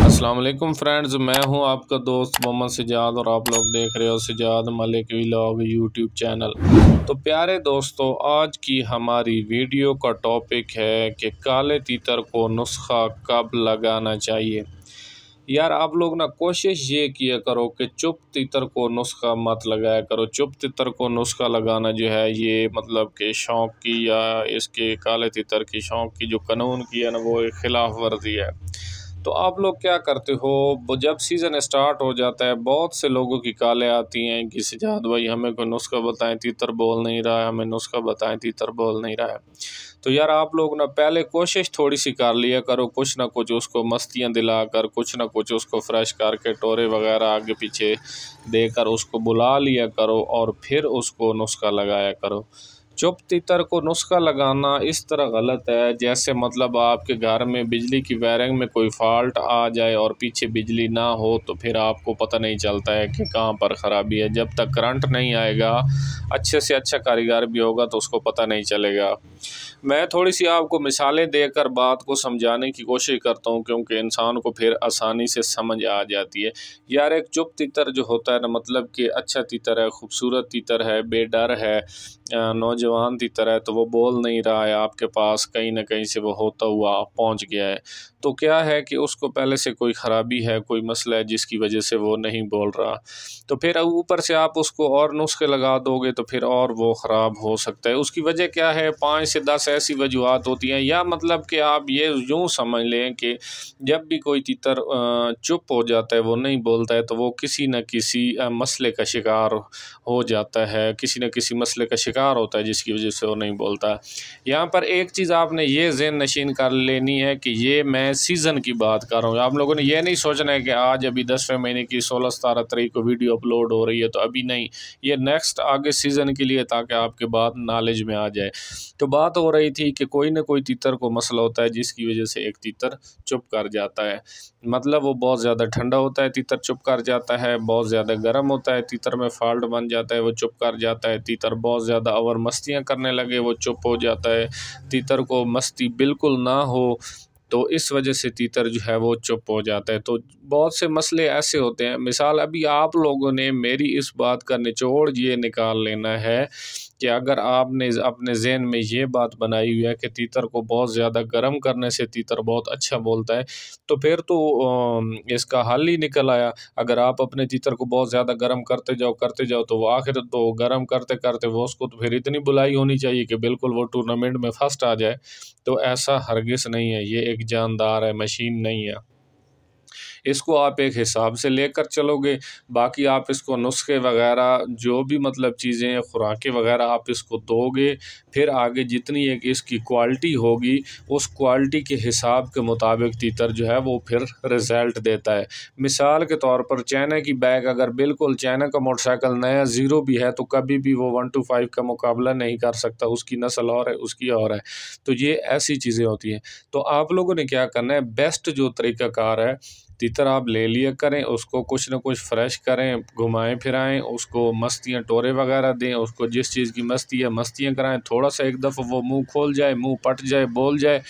Aslam friends मैं हूं आपका दोस्त मोहम्मद सजाद और आप लोग देख रहे हो Sajad Malik vlog YouTube channel तो प्यारे दोस्तों आज की हमारी वीडियो का टॉपिक है कि काले तीतर को नुस्खा कब लगाना चाहिए यार आप लोग ना कोशिश ये किया करो कि चुप तितर को नुस्खा मत लगाया करो चुप तितर को नुस्खा लगाना जो है ये मतलब के शौक़ की या इसके काले तितर की शौक़ की जो कानून की है ना वो खिलाफ वर्जी है तो आप लोग क्या करते हो जब सीज़न स्टार्ट हो जाता है बहुत से लोगों की कालें आती हैं कि सिजाद भाई हमें कोई नुस्खा बताएं तीतर बोल नहीं रहा है हमें नुस्खा बताएं तीतर बोल नहीं रहा है तो यार आप लोग ना पहले कोशिश थोड़ी सी कर लिया करो कुछ ना कुछ उसको मस्तियाँ दिला कर कुछ ना कुछ उसको फ्रेश करके टोरे वगैरह आगे पीछे देकर उसको बुला लिया करो और फिर उसको नुस्खा लगाया करो चुप तितर को नुस्खा लगाना इस तरह गलत है जैसे मतलब आपके घर में बिजली की वायरिंग में कोई फॉल्ट आ जाए और पीछे बिजली ना हो तो फिर आपको पता नहीं चलता है कि कहाँ पर ख़राबी है जब तक करंट नहीं आएगा अच्छे से अच्छा कारीगर भी होगा तो उसको पता नहीं चलेगा मैं थोड़ी सी आपको मिसालें देकर बात को समझाने की कोशिश करता हूँ क्योंकि इंसान को फिर आसानी से समझ आ जाती है यार एक चुप तितर जो होता है ना मतलब कि अच्छा तितर है खूबसूरत तितर है बेडर है नौजवान नौजवान की तरह तो वो बोल नहीं रहा है आपके पास कहीं ना कहीं से वो होता हुआ पहुंच गया है तो क्या है कि उसको पहले से कोई ख़राबी है कोई मसला है जिसकी वजह से वो नहीं बोल रहा तो फिर ऊपर से आप उसको और नुस्खे लगा दोगे तो फिर और वो ख़राब हो सकता है उसकी वजह क्या है पाँच से दस ऐसी वजूहत होती हैं या मतलब कि आप ये यूँ समझ लें कि जब भी कोई तितर चुप हो जाता है वो नहीं बोलता है तो वो किसी न किसी मसले का शिकार हो जाता है किसी न किसी मसले का शिकार होता है जिसकी वजह से वो नहीं बोलता यहाँ पर एक चीज़ आपने ये जेन नशीन कर लेनी है कि ये मैं हैं सीज़न की बात कर रहा हूँ आप लोगों ने यह नहीं सोचना है कि आज अभी दसवें महीने की सोलह सतारह तारीख को वीडियो अपलोड हो रही है तो अभी नहीं ये नेक्स्ट आगे सीज़न के लिए ताकि आपके बात नॉलेज में आ जाए तो बात हो रही थी कि कोई ना कोई तीतर को मसला होता है जिसकी वजह से एक तीतर चुप कर जाता है मतलब वो बहुत ज़्यादा ठंडा होता है तीतर चुप कर जाता है बहुत ज़्यादा गर्म होता है तीतर में फॉल्ट बन जाता है वो चुप कर जाता है तीतर बहुत ज़्यादा अवर मस्तियाँ करने लगे वो चुप हो जाता है तीतर को मस्ती बिल्कुल ना हो तो इस वजह से तीतर जो है वो चुप हो जाता है तो बहुत से मसले ऐसे होते हैं मिसाल अभी आप लोगों ने मेरी इस बात का निचोड़ ये निकाल लेना है कि अगर आपने अपने जहन में ये बात बनाई हुई है कि तीतर को बहुत ज़्यादा गर्म करने से तीतर बहुत अच्छा बोलता है तो फिर तो इसका हल ही निकल आया अगर आप अपने तीतर को बहुत ज़्यादा गर्म करते जाओ करते जाओ तो वो आखिर तो गर्म करते करते वो उसको तो फिर इतनी बुलाई होनी चाहिए कि बिल्कुल वो टूर्नामेंट में फर्स्ट आ जाए तो ऐसा हरगिज़ नहीं है ये एक जानदार है मशीन नहीं है इसको आप एक हिसाब से लेकर चलोगे बाकी आप इसको नुस्खे वगैरह जो भी मतलब चीज़ें खुराकें वगैरह आप इसको दोगे फिर आगे जितनी एक इसकी क्वालिटी होगी उस क्वालिटी के हिसाब के मुताबिक तीतर जो है वो फिर रिज़ल्ट देता है मिसाल के तौर पर चाइना की बैग अगर बिल्कुल चाइना का मोटरसाइकिल नया ज़ीरो भी है तो कभी भी वो वन टू फाइव का मुकाबला नहीं कर सकता उसकी नस्ल और है उसकी और है तो ये ऐसी चीज़ें होती हैं तो आप लोगों ने क्या करना है बेस्ट जो तरीक़ाकार है तरह आप ले लिया करें उसको कुछ ना कुछ फ्रेश करें घुमाएं फिराएं उसको मस्तियाँ टोरे वगैरह दें उसको जिस चीज़ की मस्ती है मस्तियाँ कराएं थोड़ा सा एक दफ़ा वो मुंह खोल जाए मुंह पट जाए बोल जाए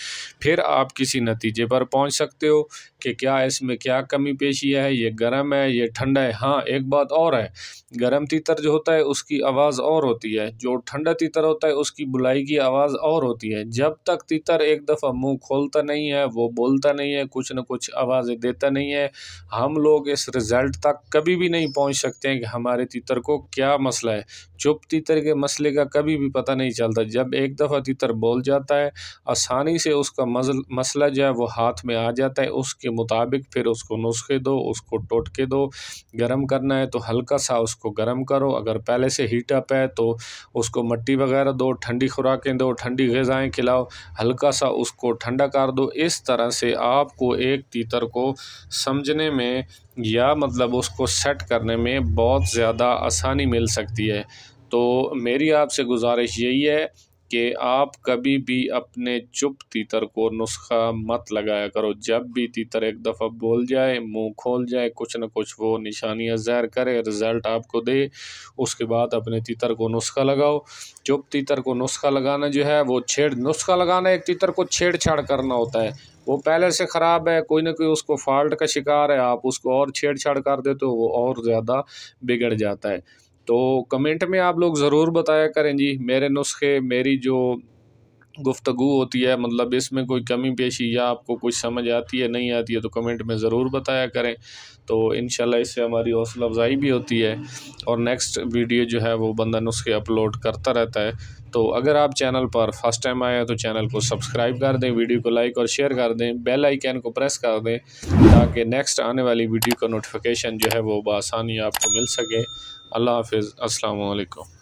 फिर आप किसी नतीजे पर पहुंच सकते हो कि क्या इसमें क्या कमी पेशी है ये गर्म है ये ठंडा है हाँ एक बात और है गर्म तीतर जो होता है उसकी आवाज़ और होती है जो ठंडा तीतर होता है उसकी बुलाई की आवाज़ और होती है जब तक तीतर एक दफ़ा मुँह खोलता नहीं है वो बोलता नहीं है कुछ ना कुछ आवाज़ें देता नहीं है नहीं है हम लोग इस रिज़ल्ट तक कभी भी नहीं पहुंच सकते हैं कि हमारे तीतर को क्या मसला है चुप तीतर के मसले का कभी भी पता नहीं चलता जब एक दफ़ा तीतर बोल जाता है आसानी से उसका मसला जो है वो हाथ में आ जाता है उसके मुताबिक फिर उसको नुस्खे दो उसको टोटके दो गर्म करना है तो हल्का सा उसको गर्म करो अगर पहले से हीट है तो उसको मट्टी वगैरह दो ठंडी खुराकें दो ठंडी गज़ाएँ खिलाओ हल्का सा उसको ठंडा कर दो इस तरह से आपको एक तीतर को समझने में या मतलब उसको सेट करने में बहुत ज़्यादा आसानी मिल सकती है तो मेरी आपसे गुजारिश यही है कि आप कभी भी अपने चुप तीतर को नुस्खा मत लगाया करो जब भी तीतर एक दफ़ा बोल जाए मुंह खोल जाए कुछ ना कुछ वो निशानियां जहर करे रिज़ल्ट आपको दे उसके बाद अपने तीतर को नुस्खा लगाओ चुप तीतर को नुस्खा लगाना जो है वो छेड़ नुस्खा लगाना एक तीतर को छेड़छाड़ करना होता है वो पहले से ख़राब है कोई ना कोई उसको फॉल्ट का शिकार है आप उसको और छेड़छाड़ कर देते हो वो और ज़्यादा बिगड़ जाता है तो कमेंट में आप लोग ज़रूर बताया करें जी मेरे नुस्खे मेरी जो गुफ्तगु होती है मतलब इसमें कोई कमी पेशी या आपको कुछ समझ आती है नहीं आती है तो कमेंट में ज़रूर बताया करें तो इन इससे हमारी हौसला अफजाई भी होती है और नेक्स्ट वीडियो जो है वो बंदा नुस्खे अपलोड करता रहता है तो अगर आप चैनल पर फर्स्ट टाइम आए हैं तो चैनल को सब्सक्राइब कर दें वीडियो को लाइक और शेयर कर दें बेल आइकन को प्रेस कर दें ताकि नेक्स्ट आने वाली वीडियो का नोटिफिकेशन जो है वो बसानी आपको मिल सके अल्लाह हाफिज़ असलकम